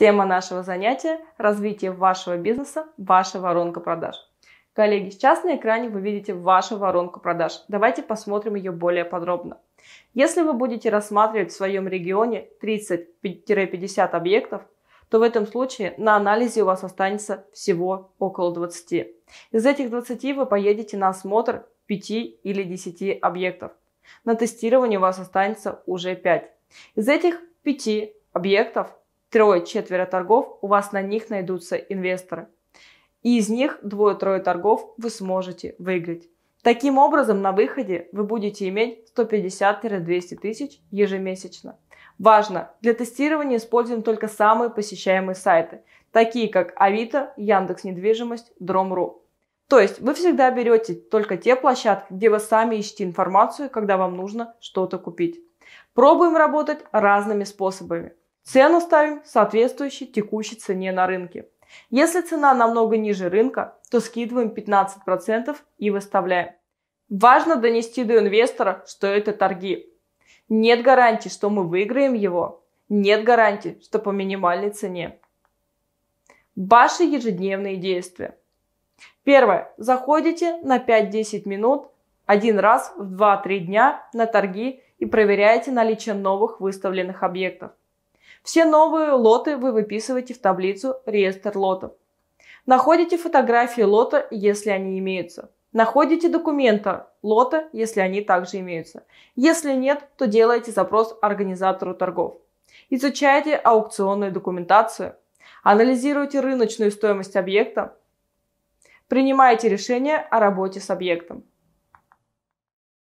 Тема нашего занятия – развитие вашего бизнеса, ваша воронка продаж. Коллеги, сейчас на экране вы видите вашу воронку продаж. Давайте посмотрим ее более подробно. Если вы будете рассматривать в своем регионе 30-50 объектов, то в этом случае на анализе у вас останется всего около 20. Из этих 20 вы поедете на осмотр 5 или 10 объектов. На тестирование у вас останется уже 5. Из этих 5 объектов трое-четверо торгов, у вас на них найдутся инвесторы. И из них двое-трое торгов вы сможете выиграть. Таким образом, на выходе вы будете иметь 150-200 тысяч ежемесячно. Важно, для тестирования используем только самые посещаемые сайты, такие как Авито, Яндекс Недвижимость, Дромру. То есть вы всегда берете только те площадки, где вы сами ищете информацию, когда вам нужно что-то купить. Пробуем работать разными способами. Цену ставим соответствующей текущей цене на рынке. Если цена намного ниже рынка, то скидываем 15% и выставляем. Важно донести до инвестора, что это торги. Нет гарантии, что мы выиграем его. Нет гарантии, что по минимальной цене. Ваши ежедневные действия. Первое. Заходите на 5-10 минут один раз в 2-3 дня на торги и проверяете наличие новых выставленных объектов. Все новые лоты вы выписываете в таблицу «Реестр лотов». Находите фотографии лота, если они имеются. Находите документа лота, если они также имеются. Если нет, то делайте запрос организатору торгов. Изучайте аукционную документацию. Анализируйте рыночную стоимость объекта. Принимайте решение о работе с объектом.